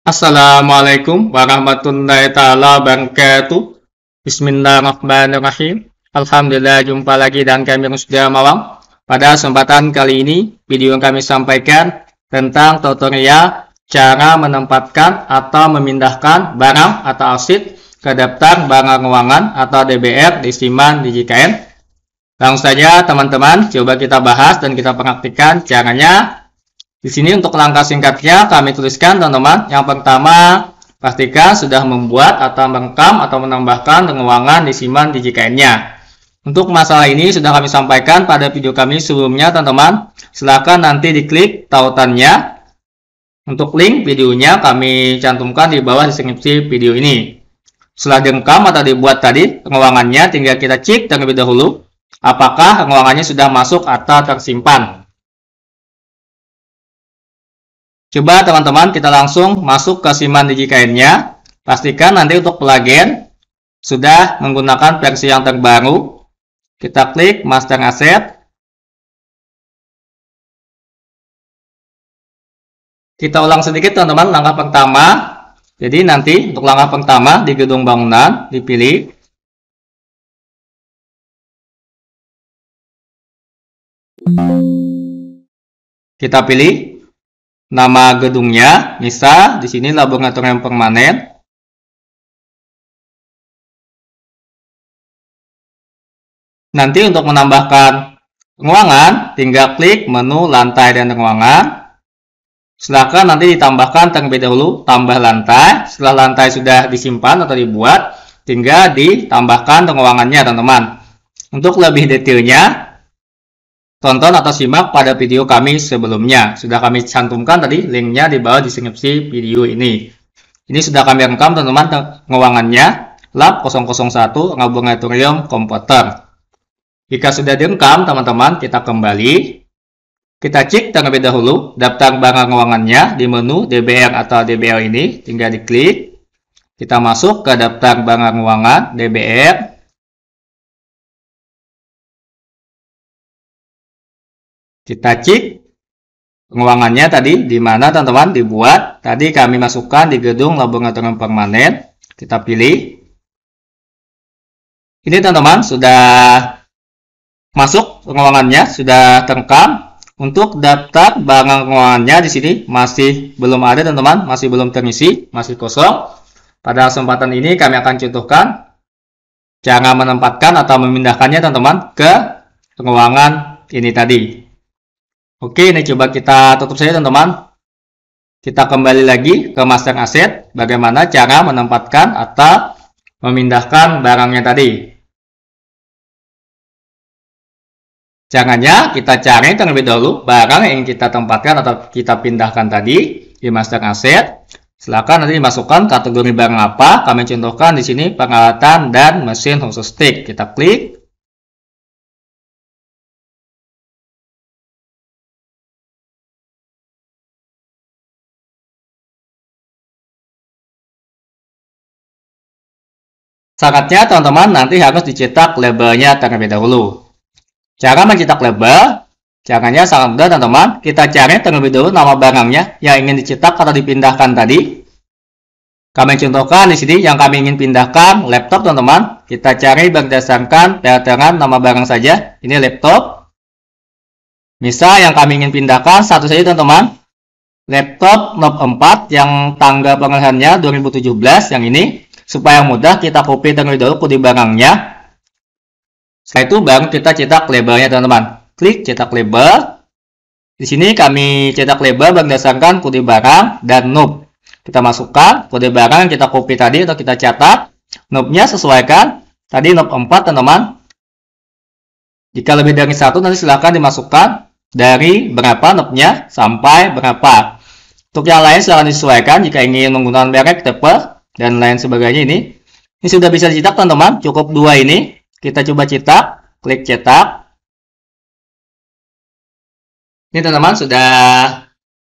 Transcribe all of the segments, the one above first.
Assalamualaikum warahmatullahi taala wabarakatuh. Bismillahirrahmanirrahim. Alhamdulillah jumpa lagi dan kami sudah malam. Pada kesempatan kali ini, video yang kami sampaikan tentang tutorial cara menempatkan atau memindahkan barang atau aset ke daftar barang keuangan atau DBR di Siman di JKN. Langsung saja teman-teman, coba kita bahas dan kita praktikkan caranya di sini untuk langkah singkatnya kami tuliskan teman-teman. Yang pertama, pastikan sudah membuat atau merekam atau menambahkan ruangan disimpan di JKN-nya. Untuk masalah ini sudah kami sampaikan pada video kami sebelumnya teman-teman. Silahkan nanti diklik tautannya. Untuk link videonya kami cantumkan di bawah deskripsi video ini. Setelah direkam atau dibuat tadi, ruangannya tinggal kita cek terlebih dahulu apakah ruangannya sudah masuk atau tersimpan. Coba teman-teman kita langsung masuk ke siman DigiKainnya. Pastikan nanti untuk plugin sudah menggunakan versi yang terbaru. Kita klik master asset. Kita ulang sedikit teman-teman langkah pertama. Jadi nanti untuk langkah pertama di gedung bangunan dipilih. Kita pilih nama gedungnya, misal di sini laboratorium permanen. Nanti untuk menambahkan ruangan, tinggal klik menu lantai dan ruangan. Silakan nanti ditambahkan terlebih dahulu tambah lantai. Setelah lantai sudah disimpan atau dibuat, tinggal ditambahkan ruangannya teman-teman. Untuk lebih detailnya, Tonton atau simak pada video kami sebelumnya. Sudah kami cantumkan tadi linknya di bawah deskripsi video ini. Ini sudah kami rekam teman-teman penguangannya lab 001 laboratorium komputer. Jika sudah direkam teman-teman kita kembali. Kita cek terlebih dahulu daftar barang ruangannya di menu DBR atau DBL ini. Tinggal diklik. Kita masuk ke daftar barang ruangan DBR. Kita cek pengeluangannya tadi di mana teman-teman dibuat. Tadi kami masukkan di gedung laboratorium permanen. Kita pilih. Ini teman-teman sudah masuk ruangannya, sudah terekam. Untuk daftar barang ruangannya di sini masih belum ada teman-teman, masih belum terisi, masih kosong. Pada kesempatan ini kami akan contohkan jangan menempatkan atau memindahkannya teman-teman ke ruangan ini tadi. Oke, ini coba kita tutup saja teman-teman. Kita kembali lagi ke master aset, bagaimana cara menempatkan atau memindahkan barangnya tadi. Caranya kita cari terlebih dahulu barang yang kita tempatkan atau kita pindahkan tadi di master aset. Silakan nanti dimasukkan kategori barang apa. Kami contohkan di sini peralatan dan mesin khusus stick. Kita klik. Syaratnya teman-teman nanti harus dicetak labelnya terlebih dahulu. Cara mencetak label, caranya sangat mudah teman-teman. Kita cari terlebih dahulu nama barangnya yang ingin dicetak atau dipindahkan tadi. Kami contohkan di sini yang kami ingin pindahkan laptop teman-teman. Kita cari berdasarkan peraturan nama barang saja. Ini laptop. Misal yang kami ingin pindahkan satu saja teman-teman laptop Note 4 yang tanggal pengalihannya 2017 yang ini Supaya mudah kita copy terlebih dahulu kode barangnya. Setelah itu baru kita cetak labelnya teman-teman. Klik cetak label. Di sini kami cetak label berdasarkan kode barang dan noob. Kita masukkan kode barang yang kita copy tadi atau kita catat Noobnya sesuaikan. Tadi noob 4 teman-teman. Jika lebih dari satu nanti silahkan dimasukkan dari berapa noobnya sampai berapa. Untuk yang lain silahkan disesuaikan jika ingin menggunakan merek tipe dan lain sebagainya ini. Ini sudah bisa dicetak teman-teman, cukup dua ini. Kita coba cetak, klik cetak. Ini teman-teman sudah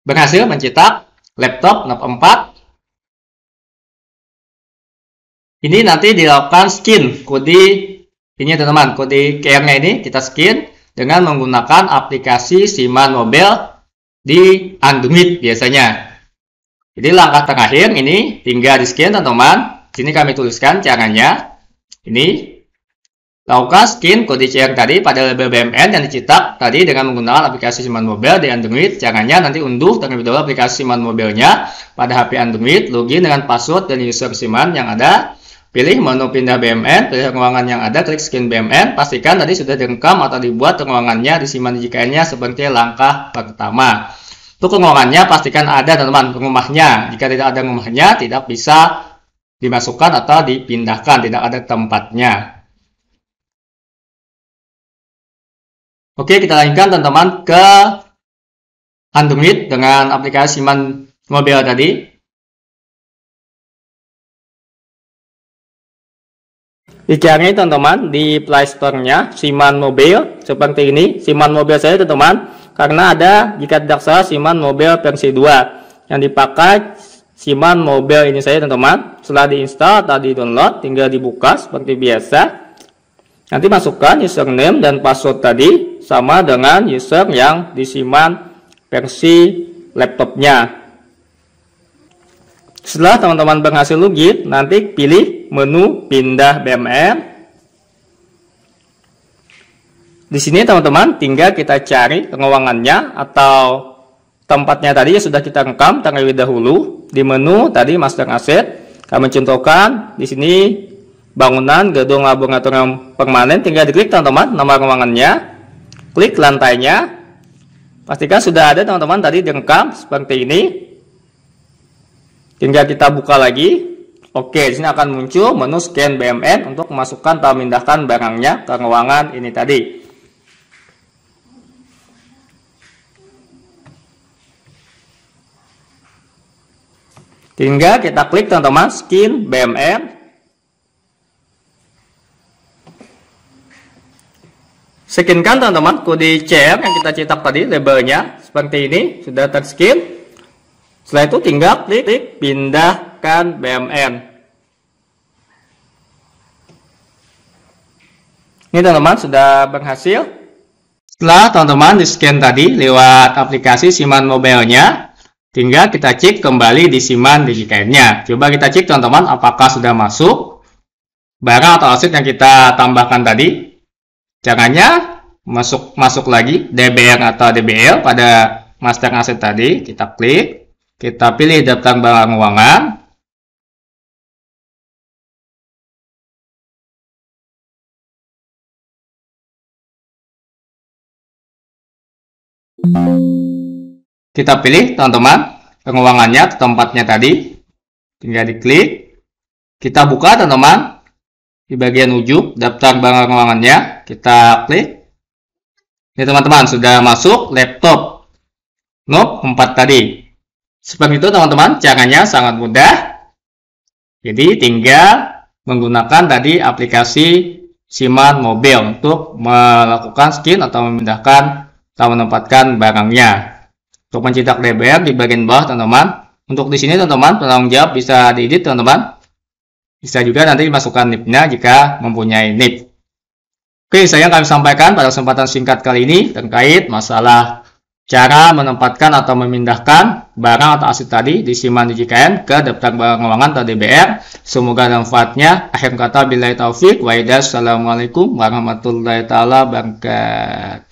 berhasil mencetak laptop NAP 4. Ini nanti dilakukan skin kode ini teman-teman, kode QR-nya ini kita skin dengan menggunakan aplikasi Siman Mobile di Android biasanya. Jadi langkah terakhir ini tinggal di skin teman-teman. Sini kami tuliskan caranya. Ini lakukan skin kode CR tadi pada label BMN yang dicetak tadi dengan menggunakan aplikasi Siman Mobile di Android. Caranya nanti unduh terlebih dahulu aplikasi Siman Mobile-nya pada HP Android, login dengan password dan user Siman yang ada. Pilih menu pindah BMN, pilih ruangan yang ada, klik skin BMN. Pastikan tadi sudah direkam atau dibuat ruangannya di Siman gkn nya sebagai langkah pertama itu kengomahnya pastikan ada teman-teman kengomahnya jika tidak ada kengomahnya tidak bisa dimasukkan atau dipindahkan tidak ada tempatnya oke kita lanjutkan teman-teman ke Android dengan aplikasi Siman Mobile tadi dicari teman-teman di Play Store-nya Siman Mobile seperti ini Siman Mobile saya teman-teman karena ada jika tidak salah siman mobil versi 2 yang dipakai siman mobil ini saya teman-teman setelah diinstal tadi download tinggal dibuka seperti biasa nanti masukkan username dan password tadi sama dengan user yang di siman versi laptopnya setelah teman-teman berhasil login nanti pilih menu pindah BMR di sini teman-teman tinggal kita cari ruangannya atau tempatnya tadi sudah kita rekam terlebih dahulu di menu tadi master asset kami contohkan di sini bangunan gedung laboratorium permanen tinggal diklik teman-teman nama ruangannya klik lantainya pastikan sudah ada teman-teman tadi direkam seperti ini tinggal kita buka lagi oke di sini akan muncul menu scan BMN untuk memasukkan atau memindahkan barangnya ke ruangan ini tadi Hingga kita klik teman-teman skin BMR. Skinkan teman-teman kode CR yang kita cetak tadi labelnya seperti ini sudah terskin. Setelah itu tinggal klik, klik pindahkan BMN. Ini teman-teman sudah berhasil. Setelah teman-teman di scan tadi lewat aplikasi Siman Mobile-nya, Tinggal kita cek kembali di siman DigiKainnya. Coba kita cek teman-teman apakah sudah masuk barang atau aset yang kita tambahkan tadi. Caranya masuk masuk lagi DBR atau DBL pada master aset tadi. Kita klik, kita pilih daftar barang uangan Thank you kita pilih teman-teman penguangannya tempatnya tadi tinggal diklik kita buka teman-teman di bagian ujung daftar barang penguangannya. kita klik ini teman-teman sudah masuk laptop knob 4 tadi seperti itu teman-teman caranya sangat mudah jadi tinggal menggunakan tadi aplikasi siman mobil untuk melakukan skin atau memindahkan atau menempatkan barangnya untuk mencetak DBR di bagian bawah teman-teman untuk di sini teman-teman penanggung jawab bisa diedit teman-teman bisa juga nanti dimasukkan NIP-nya jika mempunyai NIP Oke saya akan sampaikan pada kesempatan singkat kali ini terkait masalah cara menempatkan atau memindahkan barang atau aset tadi disimpan di DJKN ke daftar barang keuangan atau DBR semoga manfaatnya akhir kata bila taufik Waidah. Assalamualaikum warahmatullahi taala wabarakatuh